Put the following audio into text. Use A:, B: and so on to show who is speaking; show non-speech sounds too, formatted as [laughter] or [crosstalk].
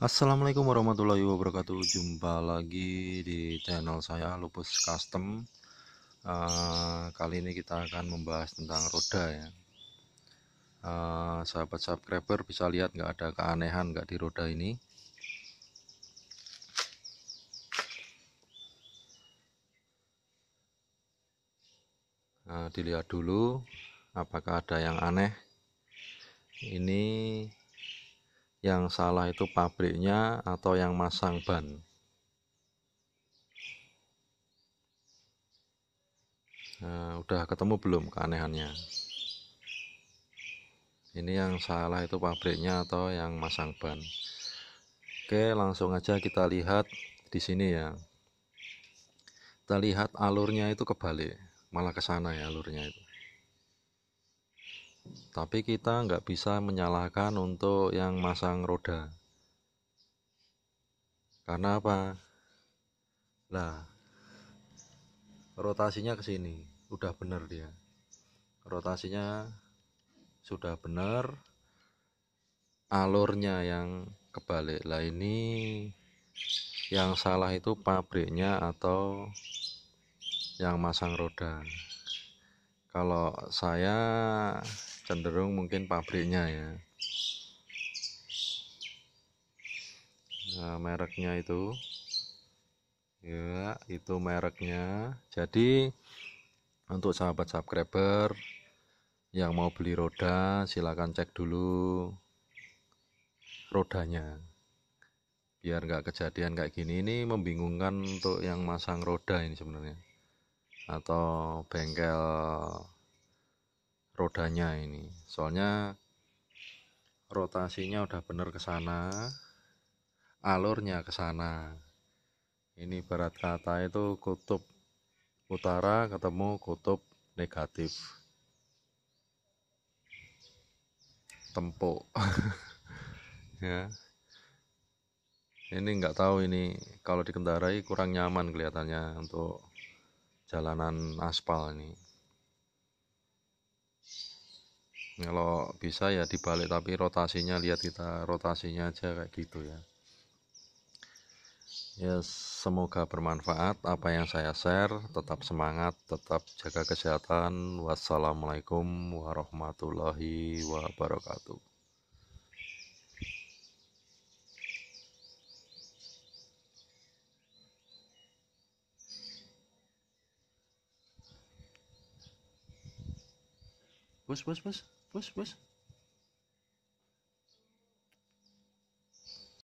A: Assalamualaikum warahmatullahi wabarakatuh Jumpa lagi di channel saya Lupus Custom uh, Kali ini kita akan membahas tentang roda ya uh, Sahabat subscriber bisa lihat nggak ada keanehan nggak di roda ini Nah, Dilihat dulu apakah ada yang aneh Ini yang salah itu pabriknya atau yang masang ban. Nah, udah ketemu belum keanehannya? Ini yang salah itu pabriknya atau yang masang ban. Oke, langsung aja kita lihat di sini ya. Kita lihat alurnya itu kebalik, malah ke sana ya alurnya itu tapi kita nggak bisa menyalahkan untuk yang masang roda karena apa Nah, rotasinya ke sini udah bener dia rotasinya sudah bener alurnya yang kebalik lah ini yang salah itu pabriknya atau yang masang roda kalau saya cenderung mungkin pabriknya ya nah, mereknya itu ya itu mereknya jadi untuk sahabat subscriber yang mau beli roda silahkan cek dulu rodanya biar nggak kejadian kayak gini ini membingungkan untuk yang masang roda ini sebenarnya atau bengkel rodanya ini soalnya rotasinya udah bener ke sana alurnya ke sana ini barat kata itu kutub utara ketemu kutub negatif tempuk [laughs] ya ini nggak tahu ini kalau dikendarai kurang nyaman kelihatannya untuk jalanan aspal ini kalau bisa ya dibalik tapi rotasinya lihat kita rotasinya aja kayak gitu ya ya semoga bermanfaat apa yang saya share tetap semangat tetap jaga kesehatan wassalamualaikum warahmatullahi wabarakatuh Bos, bos, bos, bos, bos.